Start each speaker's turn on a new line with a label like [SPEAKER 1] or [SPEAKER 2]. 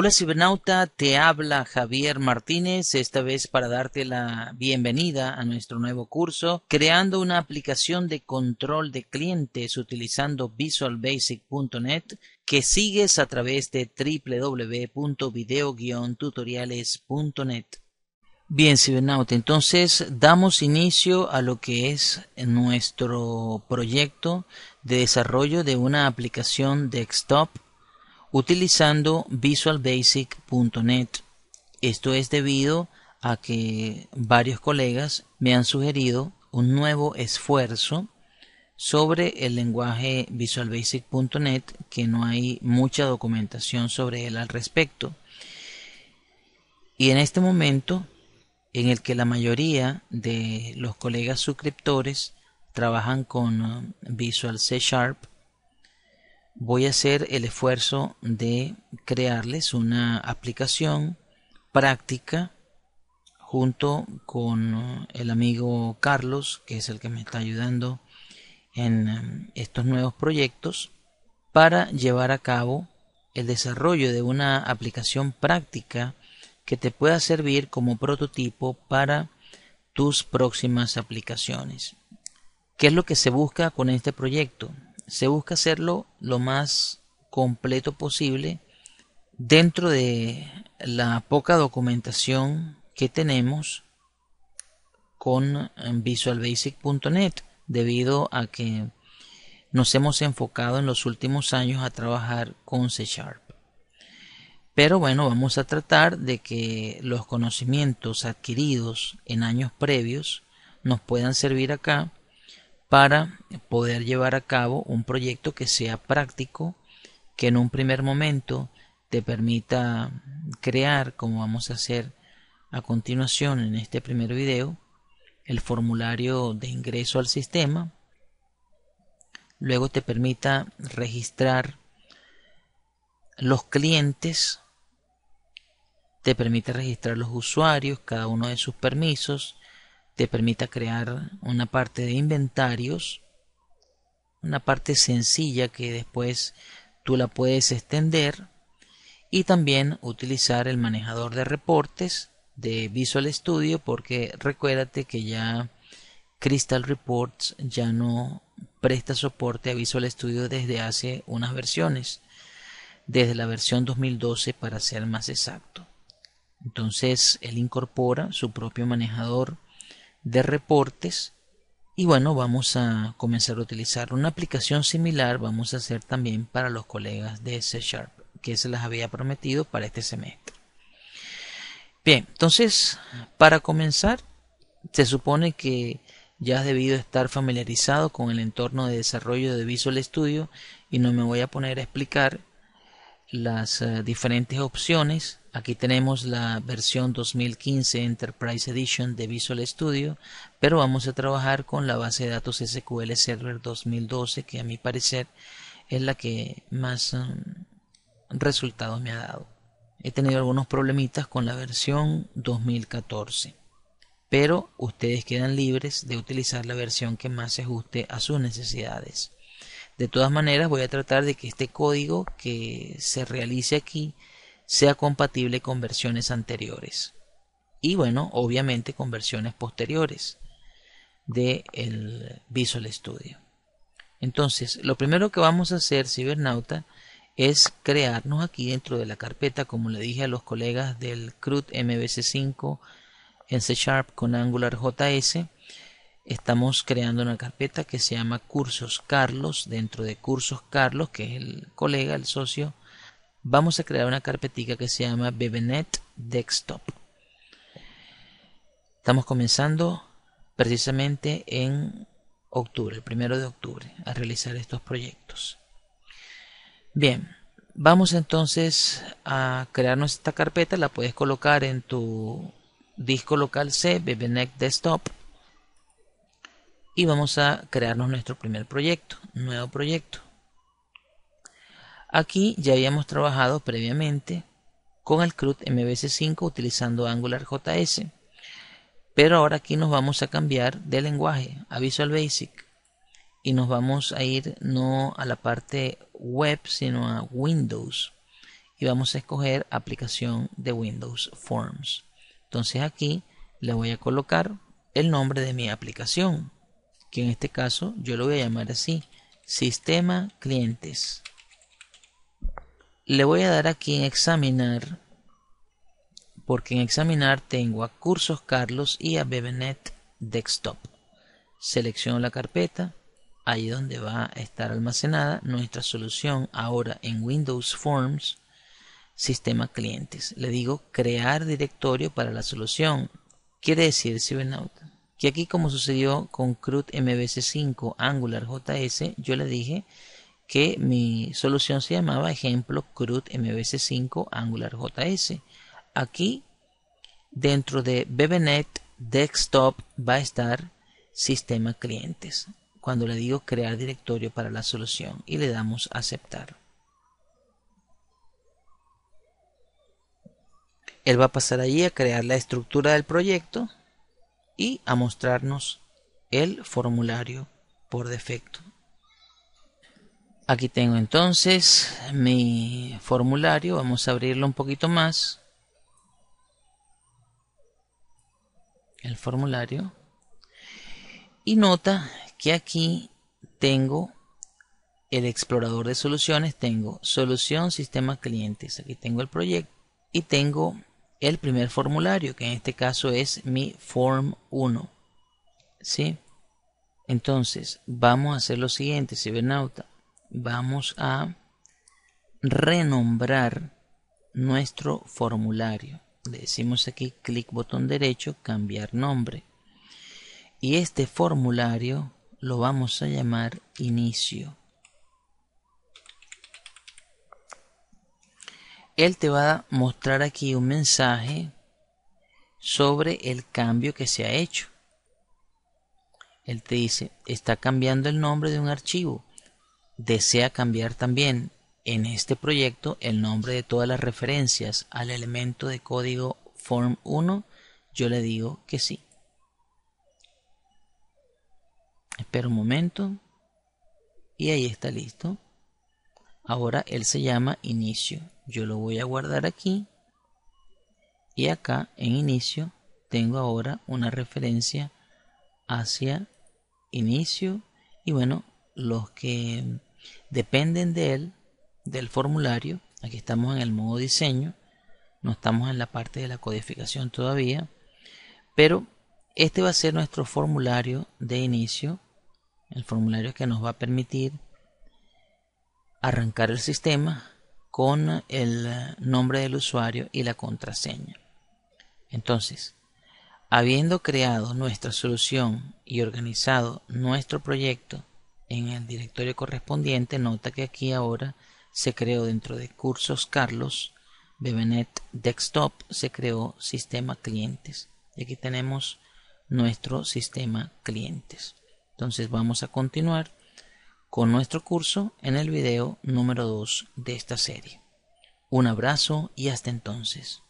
[SPEAKER 1] Hola cibernauta, te habla Javier Martínez, esta vez para darte la bienvenida a nuestro nuevo curso, creando una aplicación de control de clientes utilizando visualbasic.net que sigues a través de wwwvideo Bien, cibernauta, entonces damos inicio a lo que es nuestro proyecto de desarrollo de una aplicación desktop utilizando visualbasic.net Esto es debido a que varios colegas me han sugerido un nuevo esfuerzo sobre el lenguaje visualbasic.net que no hay mucha documentación sobre él al respecto. Y en este momento en el que la mayoría de los colegas suscriptores trabajan con um, Visual C voy a hacer el esfuerzo de crearles una aplicación práctica junto con eh, el amigo Carlos, que es el que me está ayudando en eh, estos nuevos proyectos, para llevar a cabo el desarrollo de una aplicación práctica que te pueda servir como prototipo para tus próximas aplicaciones. ¿Qué es lo que se busca con este proyecto? se busca hacerlo lo más completo posible dentro de la poca documentación que tenemos con Visual visualbasic.net debido a que nos hemos enfocado en los últimos años a trabajar con C Sharp. Pero bueno, vamos a tratar de que los conocimientos adquiridos en años previos nos puedan servir acá para poder llevar a cabo un proyecto que sea práctico, que en un primer momento te permita crear, como vamos a hacer a continuación en este primer video, el formulario de ingreso al sistema, luego te permita registrar los clientes, te permite registrar los usuarios, cada uno de sus permisos, te permita crear una parte de inventarios, una parte sencilla que después tú la puedes extender y también utilizar el manejador de reportes de Visual Studio porque recuérdate que ya Crystal Reports ya no presta soporte a Visual Studio desde hace unas versiones, desde la versión 2012 para ser más exacto. Entonces él incorpora su propio manejador de reportes y bueno vamos a comenzar a utilizar una aplicación similar vamos a hacer también para los colegas de C Sharp que se las había prometido para este semestre bien entonces para comenzar se supone que ya has debido estar familiarizado con el entorno de desarrollo de Visual Studio y no me voy a poner a explicar las eh, diferentes opciones Aquí tenemos la versión 2015 Enterprise Edition de Visual Studio, pero vamos a trabajar con la base de datos SQL Server 2012, que a mi parecer es la que más um, resultados me ha dado. He tenido algunos problemitas con la versión 2014, pero ustedes quedan libres de utilizar la versión que más se ajuste a sus necesidades. De todas maneras, voy a tratar de que este código que se realice aquí sea compatible con versiones anteriores y bueno, obviamente con versiones posteriores del el Visual Studio. Entonces, lo primero que vamos a hacer, cibernauta, es crearnos aquí dentro de la carpeta, como le dije a los colegas del CRUD MVC5 en C Sharp con Angular JS, estamos creando una carpeta que se llama Cursos Carlos, dentro de Cursos Carlos, que es el colega, el socio, vamos a crear una carpetica que se llama BBNet Desktop. Estamos comenzando precisamente en octubre, el primero de octubre, a realizar estos proyectos. Bien, vamos entonces a crearnos esta carpeta, la puedes colocar en tu disco local C, Bebenet Desktop. Y vamos a crearnos nuestro primer proyecto, nuevo proyecto. Aquí ya habíamos trabajado previamente con el CRUD MVC5 utilizando Angular JS. Pero ahora aquí nos vamos a cambiar de lenguaje a Visual Basic y nos vamos a ir no a la parte web sino a Windows y vamos a escoger aplicación de Windows Forms. Entonces aquí le voy a colocar el nombre de mi aplicación, que en este caso yo lo voy a llamar así, Sistema Clientes. Le voy a dar aquí en examinar, porque en examinar tengo a Cursos Carlos y a Bebenet Desktop. Selecciono la carpeta, ahí donde va a estar almacenada nuestra solución ahora en Windows Forms, sistema clientes. Le digo crear directorio para la solución. Quiere decir, Cibernauta, que aquí como sucedió con CRUD MVC5 JS yo le dije que mi solución se llamaba ejemplo CRUD mvc 5 Angular JS. Aquí dentro de BBNet Desktop va a estar Sistema Clientes. Cuando le digo crear directorio para la solución y le damos aceptar. Él va a pasar allí a crear la estructura del proyecto y a mostrarnos el formulario por defecto. Aquí tengo entonces mi formulario, vamos a abrirlo un poquito más. El formulario. Y nota que aquí tengo el explorador de soluciones, tengo solución sistema clientes, aquí tengo el proyecto y tengo el primer formulario, que en este caso es mi form 1. ¿Sí? Entonces, vamos a hacer lo siguiente, venauta vamos a renombrar nuestro formulario. Le decimos aquí clic botón derecho, cambiar nombre. Y este formulario lo vamos a llamar inicio. Él te va a mostrar aquí un mensaje sobre el cambio que se ha hecho. Él te dice, está cambiando el nombre de un archivo desea cambiar también en este proyecto el nombre de todas las referencias al elemento de código form 1, yo le digo que sí. Espera un momento y ahí está listo. Ahora él se llama inicio. Yo lo voy a guardar aquí y acá en inicio tengo ahora una referencia hacia inicio y bueno, los que dependen de él, del formulario. Aquí estamos en el modo diseño, no estamos en la parte de la codificación todavía, pero este va a ser nuestro formulario de inicio, el formulario que nos va a permitir arrancar el sistema con el nombre del usuario y la contraseña. Entonces, habiendo creado nuestra solución y organizado nuestro proyecto en el directorio correspondiente, nota que aquí ahora se creó dentro de cursos Carlos, Bebenet Desktop, se creó sistema clientes. Y aquí tenemos nuestro sistema clientes. Entonces vamos a continuar con nuestro curso en el video número 2 de esta serie. Un abrazo y hasta entonces.